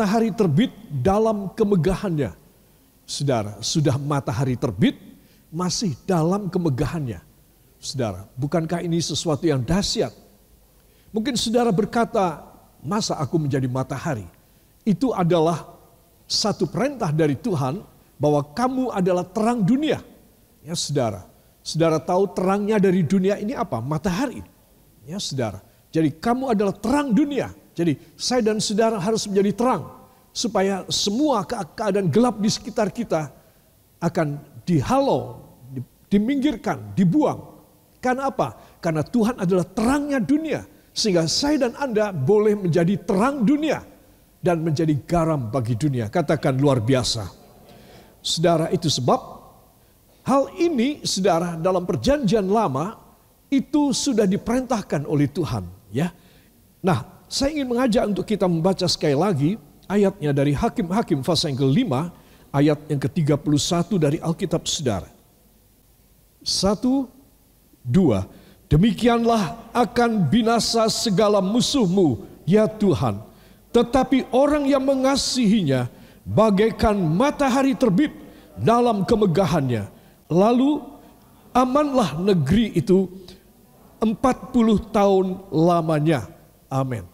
matahari terbit dalam kemegahannya. Saudara, sudah matahari terbit masih dalam kemegahannya. Saudara, bukankah ini sesuatu yang dahsyat? Mungkin saudara berkata, masa aku menjadi matahari? Itu adalah satu perintah dari Tuhan bahwa kamu adalah terang dunia. Ya saudara, saudara tahu terangnya dari dunia ini apa? Matahari. Ya saudara, jadi kamu adalah terang dunia. Jadi saya dan saudara harus menjadi terang supaya semua keadaan gelap di sekitar kita akan dihalau, diminggirkan, dibuang. Karena apa? Karena Tuhan adalah terangnya dunia. Sehingga saya dan Anda boleh menjadi terang dunia dan menjadi garam bagi dunia. Katakan luar biasa. Saudara itu sebab hal ini saudara dalam perjanjian lama itu sudah diperintahkan oleh Tuhan ya. Nah, saya ingin mengajak untuk kita membaca sekali lagi ayatnya dari Hakim-Hakim pasal yang kelima, ayat yang ke-31 dari Alkitab Saudara. Satu, dua, demikianlah akan binasa segala musuhmu, ya Tuhan. Tetapi orang yang mengasihinya bagaikan matahari terbit dalam kemegahannya. Lalu amanlah negeri itu empat puluh tahun lamanya. Amin.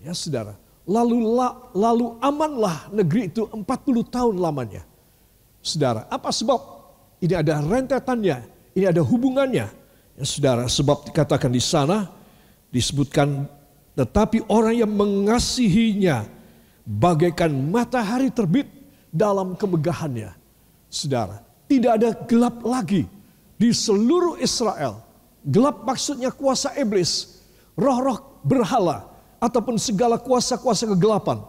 Ya saudara, lalu, la, lalu amanlah negeri itu 40 tahun lamanya. Saudara, apa sebab? Ini ada rentetannya, ini ada hubungannya. Ya saudara, sebab dikatakan di sana, disebutkan tetapi orang yang mengasihinya bagaikan matahari terbit dalam kemegahannya. Saudara, tidak ada gelap lagi di seluruh Israel. Gelap maksudnya kuasa iblis, roh-roh berhala, ataupun segala kuasa-kuasa kegelapan.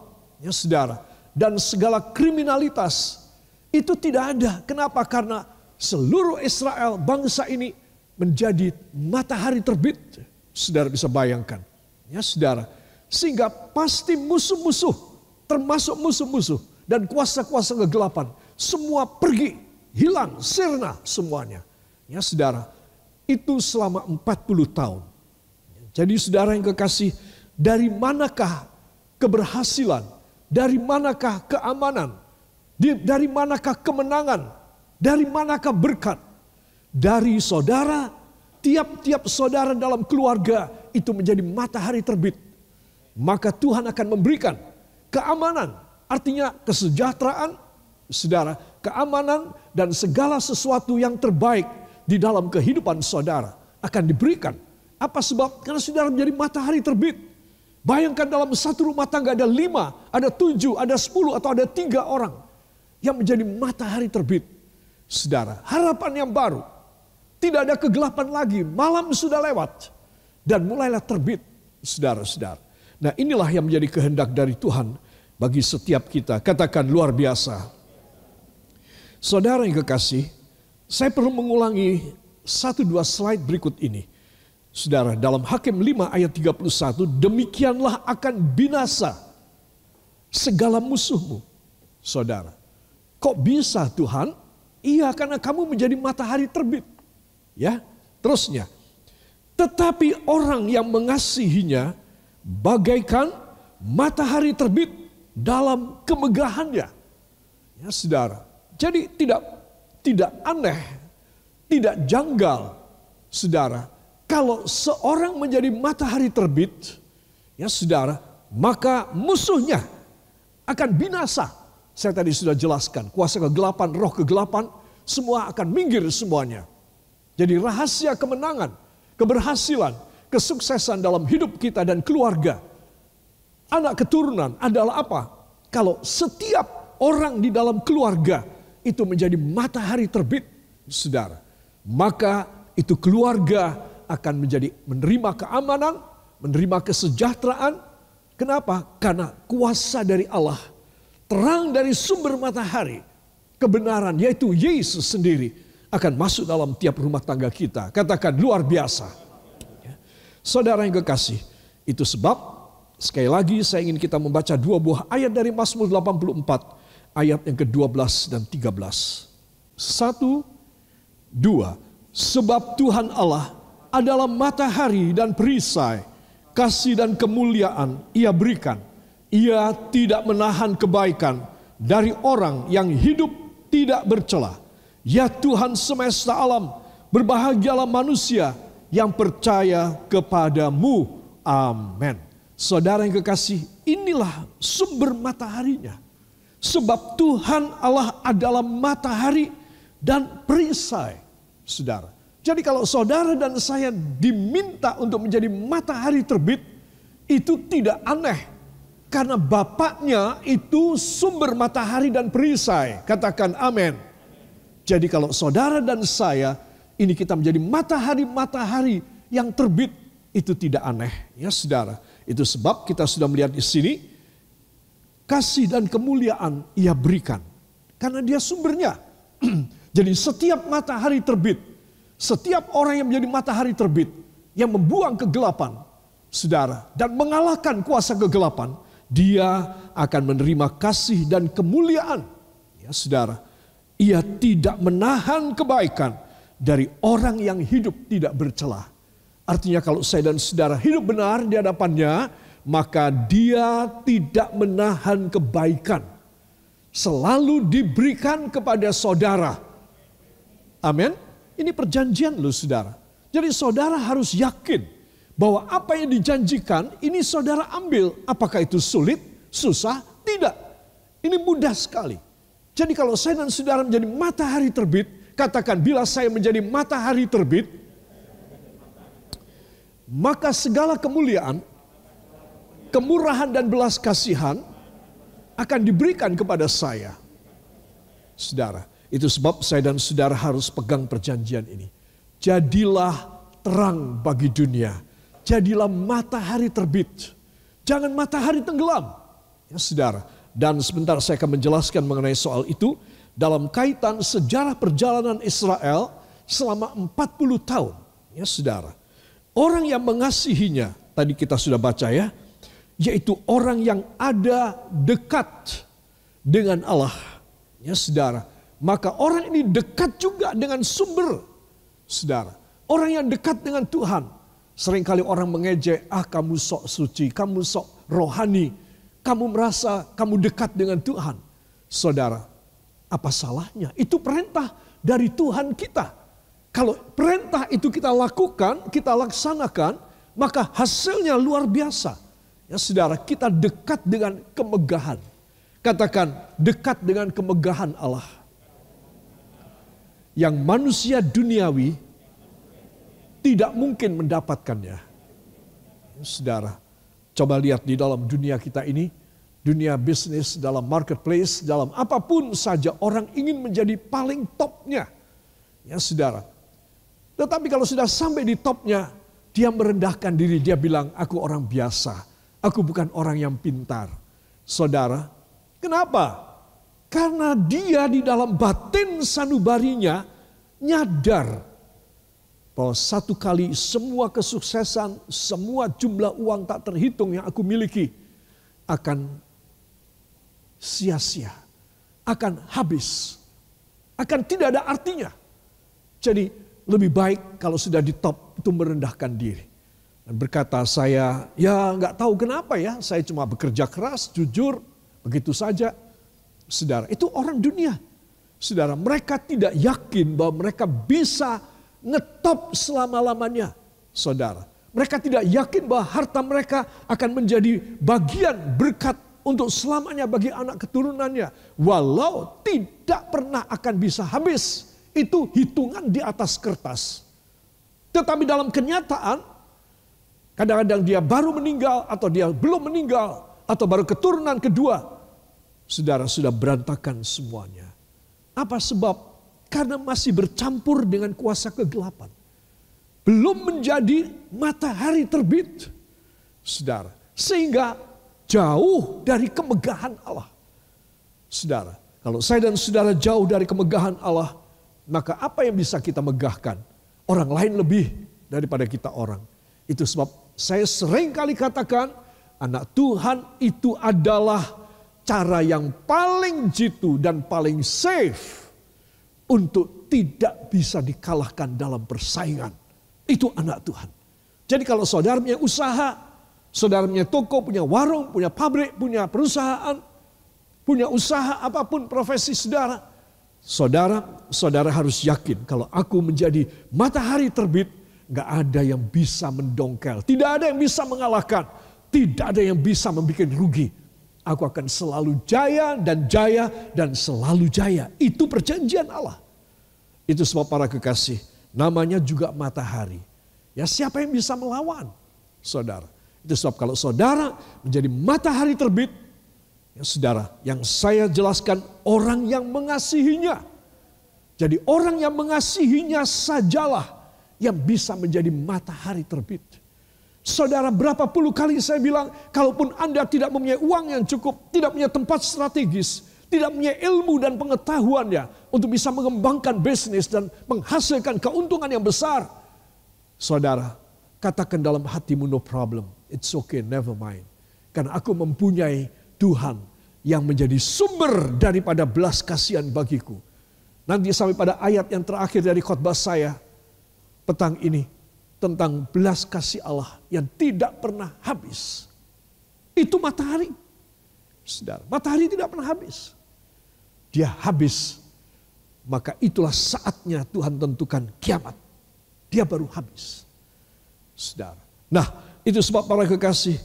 Ya saudara, dan segala kriminalitas itu tidak ada. Kenapa? Karena seluruh Israel bangsa ini menjadi matahari terbit. Saudara bisa bayangkan. Ya saudara, sehingga pasti musuh-musuh, termasuk musuh-musuh dan kuasa-kuasa kegelapan, semua pergi, hilang, sirna semuanya. Ya saudara, itu selama 40 tahun. Jadi saudara yang kekasih, dari manakah keberhasilan? Dari manakah keamanan? Dari manakah kemenangan? Dari manakah berkat? Dari saudara, tiap-tiap saudara dalam keluarga itu menjadi matahari terbit. Maka Tuhan akan memberikan keamanan, artinya kesejahteraan, saudara, keamanan dan segala sesuatu yang terbaik di dalam kehidupan saudara akan diberikan. Apa sebab? Karena saudara menjadi matahari terbit. Bayangkan dalam satu rumah tangga ada lima, ada tujuh, ada sepuluh, atau ada tiga orang yang menjadi matahari terbit. sedara. harapan yang baru. Tidak ada kegelapan lagi, malam sudah lewat. Dan mulailah terbit, saudara-saudara. Nah inilah yang menjadi kehendak dari Tuhan bagi setiap kita. Katakan luar biasa. Saudara yang kekasih, saya perlu mengulangi satu dua slide berikut ini. Saudara, dalam Hakim 5 ayat 31, demikianlah akan binasa segala musuhmu. Saudara, kok bisa Tuhan? Iya, karena kamu menjadi matahari terbit. Ya, terusnya. Tetapi orang yang mengasihinya bagaikan matahari terbit dalam kemegahannya. Ya, saudara. Jadi tidak tidak aneh, tidak janggal, saudara, kalau seorang menjadi matahari terbit, ya saudara, maka musuhnya akan binasa. Saya tadi sudah jelaskan, kuasa kegelapan, roh kegelapan, semua akan minggir semuanya. Jadi rahasia kemenangan, keberhasilan, kesuksesan dalam hidup kita dan keluarga, anak keturunan adalah apa? Kalau setiap orang di dalam keluarga itu menjadi matahari terbit, saudara, maka itu keluarga akan menjadi menerima keamanan, menerima kesejahteraan. Kenapa? Karena kuasa dari Allah, terang dari sumber matahari, kebenaran yaitu Yesus sendiri akan masuk dalam tiap rumah tangga kita. Katakan luar biasa. Ya. Saudara yang kekasih, itu sebab Sekali lagi saya ingin kita membaca dua buah ayat dari Mazmur 84 ayat yang ke-12 dan 13. Satu, dua. Sebab Tuhan Allah adalah matahari dan perisai. Kasih dan kemuliaan ia berikan. Ia tidak menahan kebaikan dari orang yang hidup tidak bercela. Ya Tuhan semesta alam, berbahagialah manusia yang percaya kepadamu. Amin. Saudara yang kekasih, inilah sumber mataharinya. Sebab Tuhan Allah adalah matahari dan perisai. Saudara, jadi kalau saudara dan saya diminta untuk menjadi matahari terbit, itu tidak aneh. Karena bapaknya itu sumber matahari dan perisai. Katakan amin. Jadi kalau saudara dan saya ini kita menjadi matahari-matahari yang terbit itu tidak aneh ya saudara. Itu sebab kita sudah melihat di sini kasih dan kemuliaan ia berikan karena dia sumbernya. Jadi setiap matahari terbit setiap orang yang menjadi matahari terbit, yang membuang kegelapan, saudara, dan mengalahkan kuasa kegelapan, dia akan menerima kasih dan kemuliaan. Ya, saudara, ia tidak menahan kebaikan dari orang yang hidup tidak bercelah. Artinya kalau saya dan saudara hidup benar di hadapannya, maka dia tidak menahan kebaikan. Selalu diberikan kepada saudara. Amin. Ini perjanjian loh saudara. Jadi saudara harus yakin bahwa apa yang dijanjikan ini saudara ambil. Apakah itu sulit, susah? Tidak. Ini mudah sekali. Jadi kalau saya dan saudara menjadi matahari terbit, katakan bila saya menjadi matahari terbit, maka segala kemuliaan, kemurahan dan belas kasihan akan diberikan kepada saya. Saudara, itu sebab saya dan saudara harus pegang perjanjian ini. Jadilah terang bagi dunia. Jadilah matahari terbit. Jangan matahari tenggelam. Ya saudara. Dan sebentar saya akan menjelaskan mengenai soal itu. Dalam kaitan sejarah perjalanan Israel selama 40 tahun. Ya saudara. Orang yang mengasihinya. Tadi kita sudah baca ya. Yaitu orang yang ada dekat dengan Allah. Ya saudara maka orang ini dekat juga dengan sumber saudara. Orang yang dekat dengan Tuhan. Seringkali orang mengejek, ah kamu sok suci, kamu sok rohani. Kamu merasa kamu dekat dengan Tuhan. Saudara, apa salahnya? Itu perintah dari Tuhan kita. Kalau perintah itu kita lakukan, kita laksanakan, maka hasilnya luar biasa. Ya saudara, kita dekat dengan kemegahan. Katakan dekat dengan kemegahan Allah yang manusia duniawi tidak mungkin mendapatkannya. Saudara, coba lihat di dalam dunia kita ini, dunia bisnis, dalam marketplace, dalam apapun saja orang ingin menjadi paling topnya. Ya saudara. Tetapi kalau sudah sampai di topnya, dia merendahkan diri, dia bilang, aku orang biasa, aku bukan orang yang pintar. Saudara, kenapa? Karena dia di dalam batin sanubarinya nyadar bahwa satu kali semua kesuksesan, semua jumlah uang tak terhitung yang aku miliki akan sia-sia, akan habis, akan tidak ada artinya. Jadi lebih baik kalau sudah di top itu merendahkan diri dan berkata saya ya nggak tahu kenapa ya saya cuma bekerja keras jujur begitu saja Saudara, itu orang dunia. Saudara, mereka tidak yakin bahwa mereka bisa ngetop selama-lamanya. Saudara, mereka tidak yakin bahwa harta mereka akan menjadi bagian berkat untuk selamanya bagi anak keturunannya. Walau tidak pernah akan bisa habis. Itu hitungan di atas kertas. Tetapi dalam kenyataan, kadang-kadang dia baru meninggal atau dia belum meninggal atau baru keturunan kedua saudara sudah berantakan semuanya. Apa sebab? Karena masih bercampur dengan kuasa kegelapan. Belum menjadi matahari terbit. Saudara, sehingga jauh dari kemegahan Allah. Saudara, kalau saya dan saudara jauh dari kemegahan Allah, maka apa yang bisa kita megahkan? Orang lain lebih daripada kita orang. Itu sebab saya sering kali katakan, anak Tuhan itu adalah cara yang paling jitu dan paling safe untuk tidak bisa dikalahkan dalam persaingan. Itu anak Tuhan. Jadi kalau saudara punya usaha, saudara punya toko, punya warung, punya pabrik, punya perusahaan, punya usaha apapun profesi saudara, saudara, saudara harus yakin kalau aku menjadi matahari terbit, nggak ada yang bisa mendongkel, tidak ada yang bisa mengalahkan, tidak ada yang bisa membuat rugi Aku akan selalu jaya dan jaya dan selalu jaya. Itu perjanjian Allah. Itu sebab para kekasih. Namanya juga matahari. Ya siapa yang bisa melawan? Saudara. Itu sebab kalau saudara menjadi matahari terbit. Ya saudara, yang saya jelaskan orang yang mengasihinya. Jadi orang yang mengasihinya sajalah yang bisa menjadi matahari terbit. Saudara berapa puluh kali saya bilang, kalaupun Anda tidak mempunyai uang yang cukup, tidak punya tempat strategis, tidak punya ilmu dan pengetahuannya untuk bisa mengembangkan bisnis dan menghasilkan keuntungan yang besar. Saudara, katakan dalam hatimu no problem, it's okay, never mind. Karena aku mempunyai Tuhan yang menjadi sumber daripada belas kasihan bagiku. Nanti sampai pada ayat yang terakhir dari khotbah saya petang ini, tentang belas kasih Allah yang tidak pernah habis. Itu matahari. Saudara, matahari tidak pernah habis. Dia habis. Maka itulah saatnya Tuhan tentukan kiamat. Dia baru habis. Saudara. Nah, itu sebab para kekasih.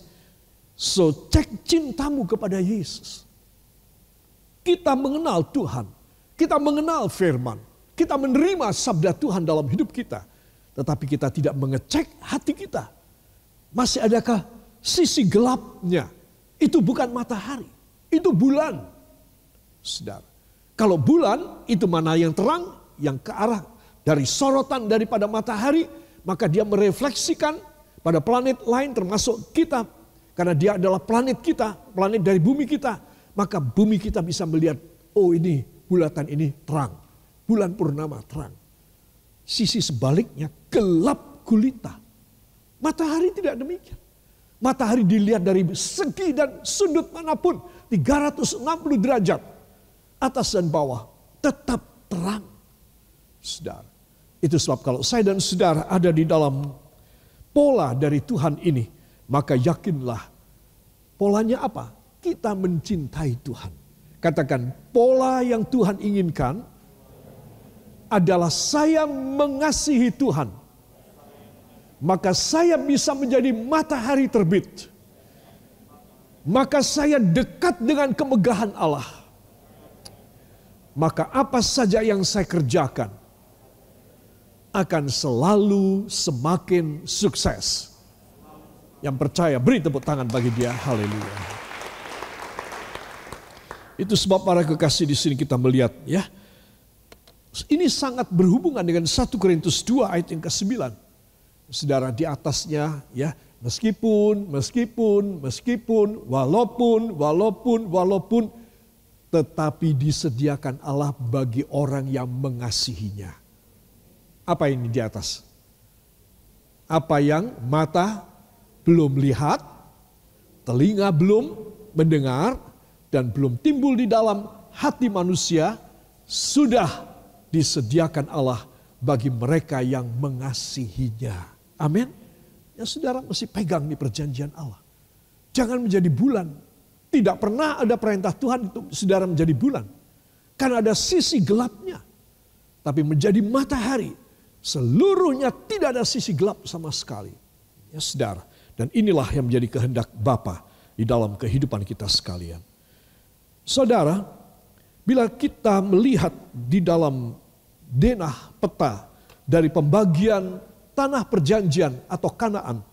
So, cek cintamu kepada Yesus. Kita mengenal Tuhan. Kita mengenal firman. Kita menerima sabda Tuhan dalam hidup kita tetapi kita tidak mengecek hati kita. Masih adakah sisi gelapnya? Itu bukan matahari, itu bulan. Sedar. Kalau bulan itu mana yang terang, yang ke arah dari sorotan daripada matahari, maka dia merefleksikan pada planet lain termasuk kita. Karena dia adalah planet kita, planet dari bumi kita. Maka bumi kita bisa melihat, oh ini bulatan ini terang. Bulan purnama terang. Sisi sebaliknya gelap gulita. Matahari tidak demikian. Matahari dilihat dari segi dan sudut manapun 360 derajat atas dan bawah tetap terang. Saudara, itu sebab kalau saya dan saudara ada di dalam pola dari Tuhan ini, maka yakinlah polanya apa? Kita mencintai Tuhan. Katakan pola yang Tuhan inginkan adalah saya mengasihi Tuhan. Maka saya bisa menjadi matahari terbit. Maka saya dekat dengan kemegahan Allah. Maka apa saja yang saya kerjakan akan selalu semakin sukses. Yang percaya beri tepuk tangan bagi dia. Haleluya. Itu sebab para kekasih di sini kita melihat ya. Ini sangat berhubungan dengan 1 Korintus 2 ayat yang ke-9. Saudara di atasnya ya, meskipun, meskipun, meskipun, walaupun, walaupun, walaupun, tetapi disediakan Allah bagi orang yang mengasihinya. Apa ini di atas? Apa yang mata belum lihat, telinga belum mendengar, dan belum timbul di dalam hati manusia, sudah disediakan Allah bagi mereka yang mengasihinya. Amin. Ya saudara mesti pegang di perjanjian Allah. Jangan menjadi bulan. Tidak pernah ada perintah Tuhan untuk saudara menjadi bulan. Karena ada sisi gelapnya. Tapi menjadi matahari. Seluruhnya tidak ada sisi gelap sama sekali. Ya saudara. Dan inilah yang menjadi kehendak Bapa di dalam kehidupan kita sekalian. Saudara, Bila kita melihat di dalam denah peta dari pembagian tanah perjanjian atau Kanaan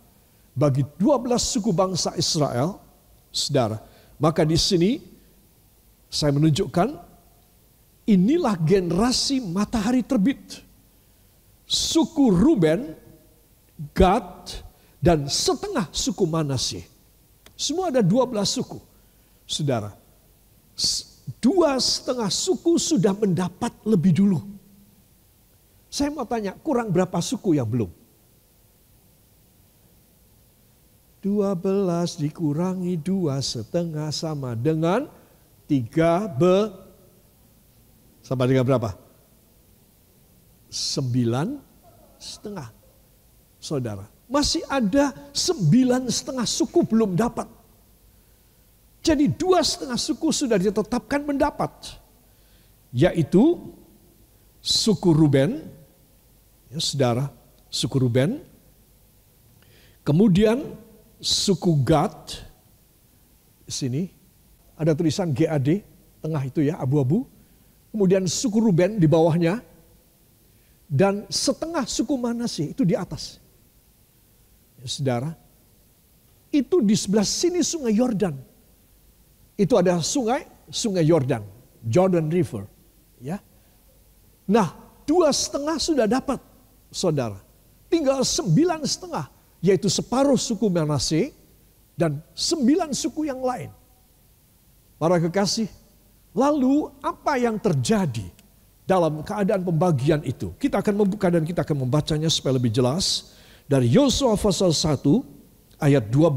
bagi 12 suku bangsa Israel, Saudara, maka di sini saya menunjukkan inilah generasi matahari terbit. Suku Ruben, Gad, dan setengah suku Manasih. Semua ada 12 suku. Saudara, dua setengah suku sudah mendapat lebih dulu. Saya mau tanya, kurang berapa suku yang belum? Dua belas dikurangi dua setengah sama dengan tiga be sama dengan berapa? Sembilan setengah. Saudara, masih ada sembilan setengah suku belum dapat. Jadi dua setengah suku sudah ditetapkan mendapat. Yaitu suku Ruben, ya saudara, suku Ruben. Kemudian suku Gad, sini ada tulisan GAD, tengah itu ya abu-abu. Kemudian suku Ruben di bawahnya. Dan setengah suku mana sih itu di atas. Ya, saudara, itu di sebelah sini sungai Yordan itu adalah sungai sungai Yordan, Jordan River, ya. Nah, dua setengah sudah dapat, saudara. Tinggal sembilan setengah, yaitu separuh suku Manase dan sembilan suku yang lain. Para kekasih, lalu apa yang terjadi dalam keadaan pembagian itu? Kita akan membuka dan kita akan membacanya supaya lebih jelas. Dari Yosua pasal 1 ayat 12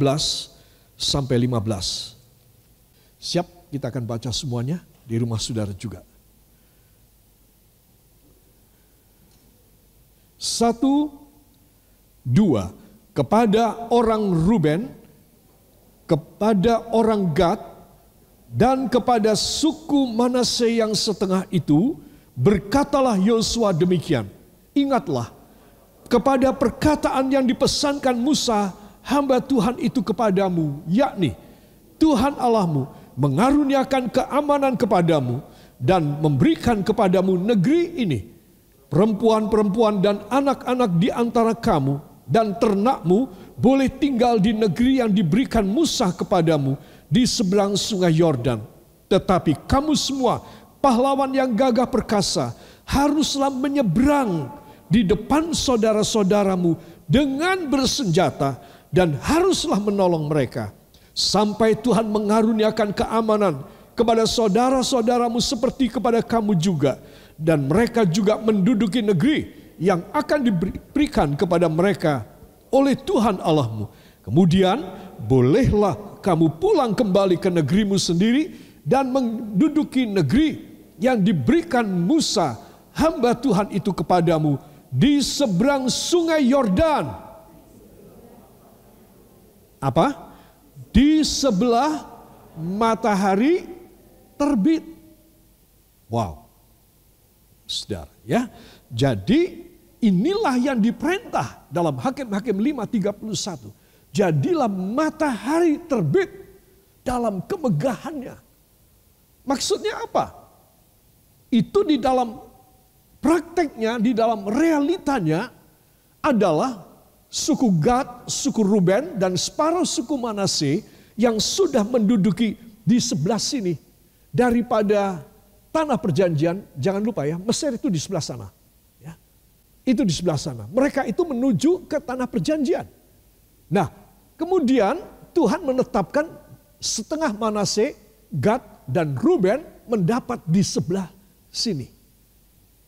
sampai 15. Siap, kita akan baca semuanya di rumah saudara juga. Satu, dua, kepada orang Ruben, kepada orang Gad, dan kepada suku Manase yang setengah itu, berkatalah Yosua demikian. Ingatlah, kepada perkataan yang dipesankan Musa, hamba Tuhan itu kepadamu, yakni Tuhan Allahmu, mengaruniakan keamanan kepadamu dan memberikan kepadamu negeri ini, perempuan-perempuan dan anak-anak di antara kamu dan ternakmu boleh tinggal di negeri yang diberikan Musa kepadamu di seberang sungai Yordan. Tetapi kamu semua, pahlawan yang gagah perkasa, haruslah menyeberang di depan saudara-saudaramu dengan bersenjata dan haruslah menolong mereka.' Sampai Tuhan mengaruniakan keamanan kepada saudara-saudaramu seperti kepada kamu juga. Dan mereka juga menduduki negeri yang akan diberikan kepada mereka oleh Tuhan Allahmu. Kemudian bolehlah kamu pulang kembali ke negerimu sendiri dan menduduki negeri yang diberikan Musa hamba Tuhan itu kepadamu di seberang sungai Yordan. Apa? di sebelah matahari terbit. Wow. sedar ya. Jadi inilah yang diperintah dalam Hakim-hakim 5:31. Jadilah matahari terbit dalam kemegahannya. Maksudnya apa? Itu di dalam prakteknya, di dalam realitanya adalah suku Gad, suku Ruben, dan separuh suku Manase yang sudah menduduki di sebelah sini daripada tanah perjanjian. Jangan lupa ya, Mesir itu di sebelah sana. Ya. Itu di sebelah sana. Mereka itu menuju ke tanah perjanjian. Nah, kemudian Tuhan menetapkan setengah Manase, Gad, dan Ruben mendapat di sebelah sini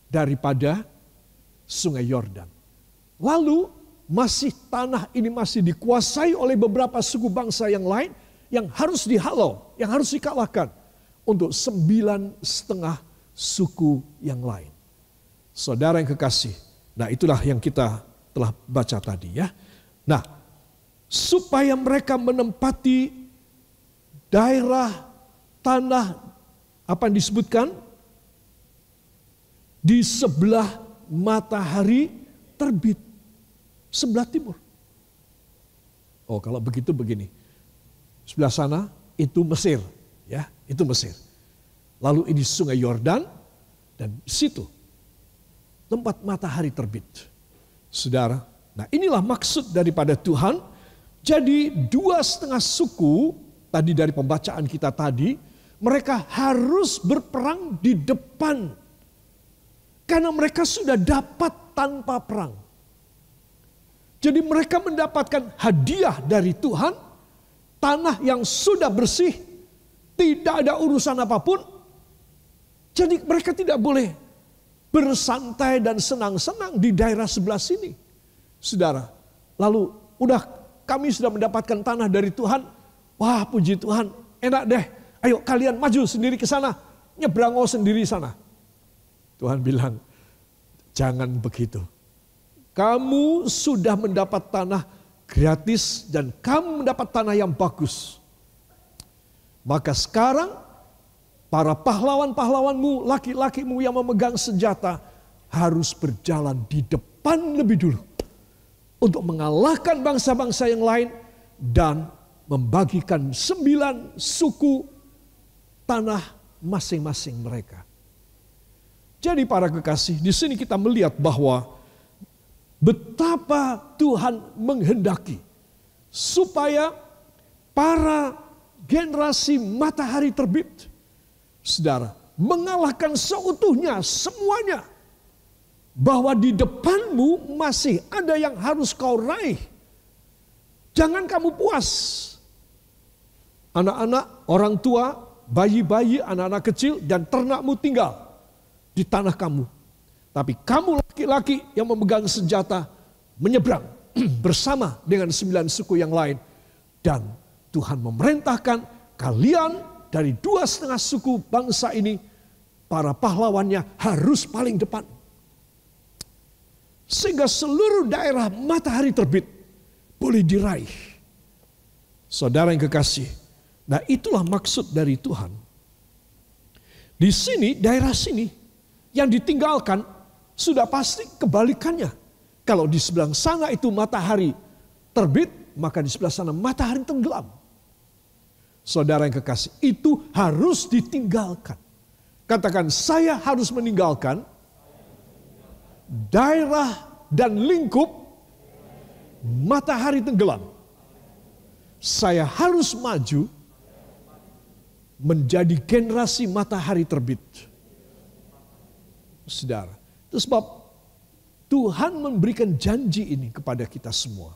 daripada Sungai Yordan. Lalu masih tanah ini masih dikuasai oleh beberapa suku bangsa yang lain yang harus dihalau, yang harus dikalahkan untuk sembilan setengah suku yang lain. Saudara yang kekasih, nah itulah yang kita telah baca tadi ya. Nah, supaya mereka menempati daerah tanah apa yang disebutkan di sebelah matahari terbit Sebelah timur. Oh kalau begitu begini. Sebelah sana itu Mesir. ya Itu Mesir. Lalu ini sungai Yordan. Dan situ tempat matahari terbit. Saudara, nah inilah maksud daripada Tuhan. Jadi dua setengah suku tadi dari pembacaan kita tadi. Mereka harus berperang di depan. Karena mereka sudah dapat tanpa perang. Jadi mereka mendapatkan hadiah dari Tuhan, tanah yang sudah bersih, tidak ada urusan apapun. Jadi mereka tidak boleh bersantai dan senang-senang di daerah sebelah sini. Saudara, lalu udah kami sudah mendapatkan tanah dari Tuhan. Wah puji Tuhan, enak deh. Ayo kalian maju sendiri ke sana, nyebrang sendiri sana. Tuhan bilang, jangan begitu kamu sudah mendapat tanah gratis dan kamu mendapat tanah yang bagus. Maka sekarang para pahlawan-pahlawanmu, laki-lakimu yang memegang senjata harus berjalan di depan lebih dulu untuk mengalahkan bangsa-bangsa yang lain dan membagikan sembilan suku tanah masing-masing mereka. Jadi para kekasih, di sini kita melihat bahwa Betapa Tuhan menghendaki supaya para generasi matahari terbit, saudara, mengalahkan seutuhnya semuanya. Bahwa di depanmu masih ada yang harus kau raih. Jangan kamu puas. Anak-anak, orang tua, bayi-bayi, anak-anak kecil, dan ternakmu tinggal di tanah kamu tapi kamu laki-laki yang memegang senjata menyeberang bersama dengan sembilan suku yang lain. Dan Tuhan memerintahkan kalian dari dua setengah suku bangsa ini, para pahlawannya harus paling depan. Sehingga seluruh daerah matahari terbit boleh diraih. Saudara yang kekasih, nah itulah maksud dari Tuhan. Di sini, daerah sini, yang ditinggalkan sudah pasti kebalikannya. Kalau di sebelah sana itu matahari terbit, maka di sebelah sana matahari tenggelam. Saudara yang kekasih, itu harus ditinggalkan. Katakan, saya harus meninggalkan daerah dan lingkup matahari tenggelam. Saya harus maju menjadi generasi matahari terbit. Saudara, itu sebab Tuhan memberikan janji ini kepada kita semua.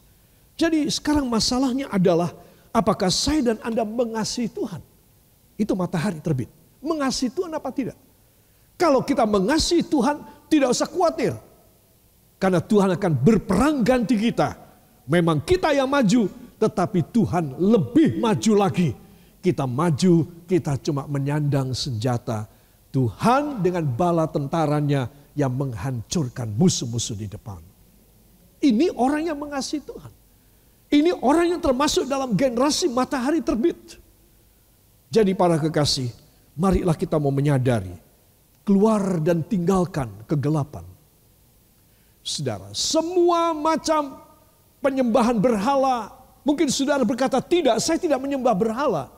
Jadi sekarang masalahnya adalah apakah saya dan Anda mengasihi Tuhan? Itu matahari terbit. Mengasihi Tuhan apa tidak? Kalau kita mengasihi Tuhan tidak usah khawatir. Karena Tuhan akan berperang ganti kita. Memang kita yang maju tetapi Tuhan lebih maju lagi. Kita maju, kita cuma menyandang senjata. Tuhan dengan bala tentaranya yang menghancurkan musuh-musuh di depan. Ini orang yang mengasihi Tuhan. Ini orang yang termasuk dalam generasi matahari terbit. Jadi para kekasih, marilah kita mau menyadari. Keluar dan tinggalkan kegelapan. Saudara, semua macam penyembahan berhala. Mungkin saudara berkata, tidak saya tidak menyembah berhala.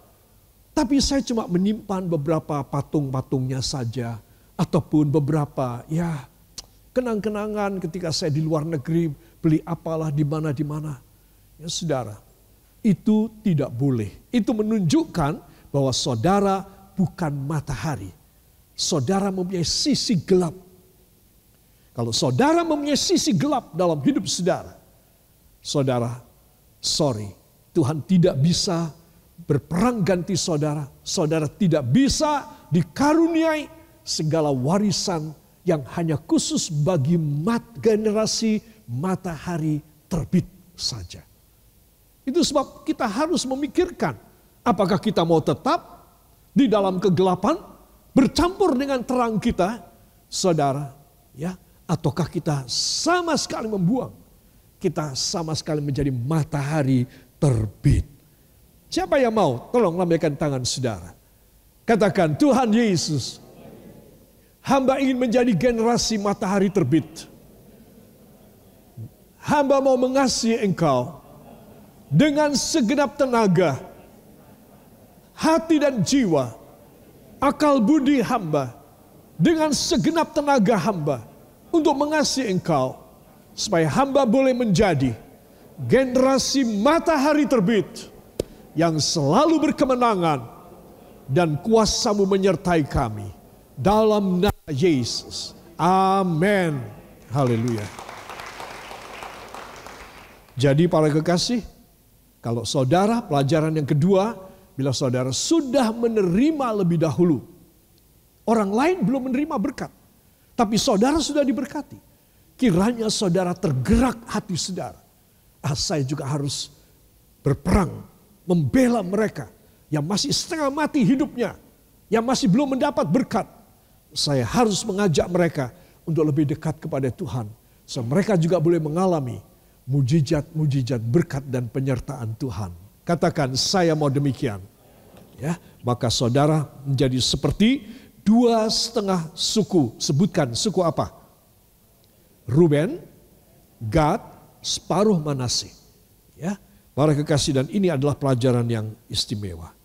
Tapi saya cuma menyimpan beberapa patung-patungnya saja ataupun beberapa ya kenang-kenangan ketika saya di luar negeri beli apalah di mana di mana. Ya saudara, itu tidak boleh. Itu menunjukkan bahwa saudara bukan matahari. Saudara mempunyai sisi gelap. Kalau saudara mempunyai sisi gelap dalam hidup saudara, saudara, sorry, Tuhan tidak bisa berperang ganti saudara. Saudara tidak bisa dikaruniai segala warisan yang hanya khusus bagi mat generasi matahari terbit saja. Itu sebab kita harus memikirkan apakah kita mau tetap di dalam kegelapan bercampur dengan terang kita, saudara, ya, ataukah kita sama sekali membuang? Kita sama sekali menjadi matahari terbit. Siapa yang mau? Tolong lambaikan tangan saudara. Katakan, Tuhan Yesus, Hamba ingin menjadi generasi matahari terbit. Hamba mau mengasihi engkau dengan segenap tenaga, hati dan jiwa, akal budi hamba, dengan segenap tenaga hamba untuk mengasihi engkau. Supaya hamba boleh menjadi generasi matahari terbit yang selalu berkemenangan dan kuasamu menyertai kami dalam nama Yesus. Amin. Haleluya. Jadi para kekasih, kalau saudara pelajaran yang kedua, bila saudara sudah menerima lebih dahulu, orang lain belum menerima berkat, tapi saudara sudah diberkati. Kiranya saudara tergerak hati saudara. Ah, saya juga harus berperang, membela mereka yang masih setengah mati hidupnya, yang masih belum mendapat berkat saya harus mengajak mereka untuk lebih dekat kepada Tuhan. So, mereka juga boleh mengalami mujizat-mujizat berkat dan penyertaan Tuhan. Katakan saya mau demikian. Ya, maka saudara menjadi seperti dua setengah suku. Sebutkan suku apa? Ruben, Gad, separuh Manasih. Ya, para kekasih dan ini adalah pelajaran yang istimewa.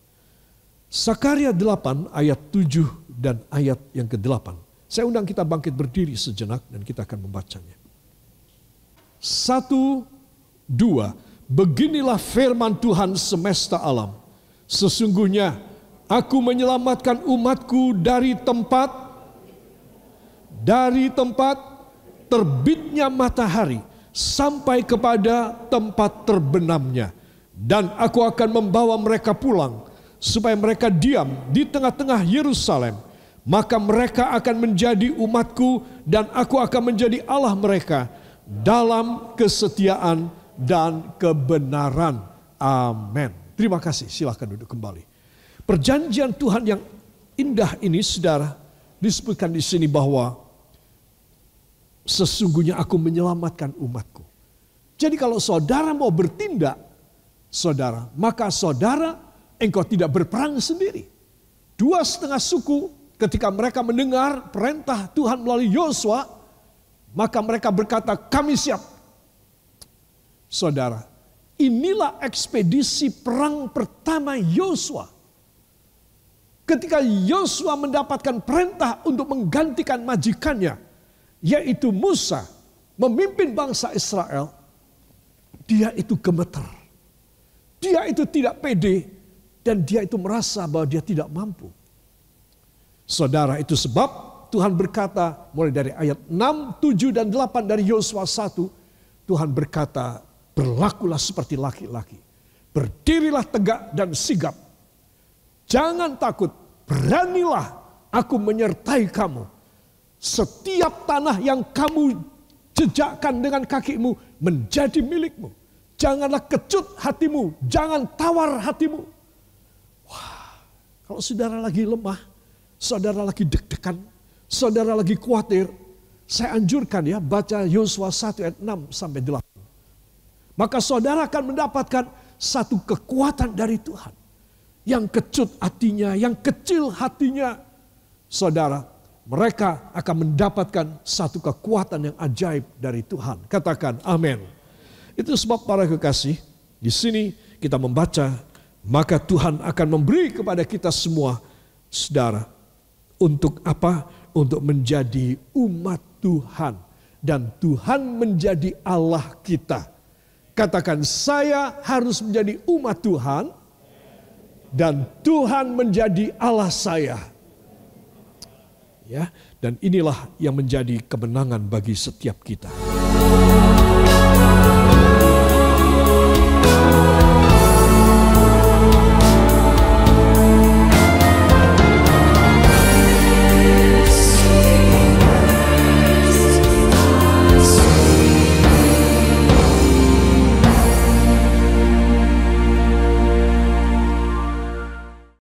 Sakaria 8 ayat 7 dan ayat yang ke-8. Saya undang kita bangkit berdiri sejenak dan kita akan membacanya. Satu, dua. Beginilah firman Tuhan semesta alam. Sesungguhnya aku menyelamatkan umatku dari tempat dari tempat terbitnya matahari sampai kepada tempat terbenamnya dan aku akan membawa mereka pulang supaya mereka diam di tengah-tengah Yerusalem. Maka mereka akan menjadi umatku dan aku akan menjadi Allah mereka dalam kesetiaan dan kebenaran. Amin. Terima kasih, silahkan duduk kembali. Perjanjian Tuhan yang indah ini saudara disebutkan di sini bahwa sesungguhnya aku menyelamatkan umatku. Jadi kalau saudara mau bertindak, saudara, maka saudara engkau tidak berperang sendiri. Dua setengah suku ketika mereka mendengar perintah Tuhan melalui Yosua, maka mereka berkata, kami siap. Saudara, inilah ekspedisi perang pertama Yosua. Ketika Yosua mendapatkan perintah untuk menggantikan majikannya, yaitu Musa, memimpin bangsa Israel, dia itu gemeter. Dia itu tidak pede, dan dia itu merasa bahwa dia tidak mampu. Saudara itu sebab Tuhan berkata mulai dari ayat 6, 7 dan 8 dari Yosua 1. Tuhan berkata berlakulah seperti laki-laki. Berdirilah tegak dan sigap. Jangan takut, beranilah aku menyertai kamu. Setiap tanah yang kamu jejakkan dengan kakimu menjadi milikmu. Janganlah kecut hatimu, jangan tawar hatimu. Kalau saudara lagi lemah, saudara lagi deg-degan, saudara lagi khawatir, saya anjurkan ya baca Yosua 1 ayat 6 sampai 8. Maka saudara akan mendapatkan satu kekuatan dari Tuhan. Yang kecut hatinya, yang kecil hatinya. Saudara, mereka akan mendapatkan satu kekuatan yang ajaib dari Tuhan. Katakan amin. Itu sebab para kekasih, di sini kita membaca maka Tuhan akan memberi kepada kita semua, saudara, untuk apa? Untuk menjadi umat Tuhan, dan Tuhan menjadi Allah kita. Katakan, "Saya harus menjadi umat Tuhan, dan Tuhan menjadi Allah saya." Ya, dan inilah yang menjadi kemenangan bagi setiap kita.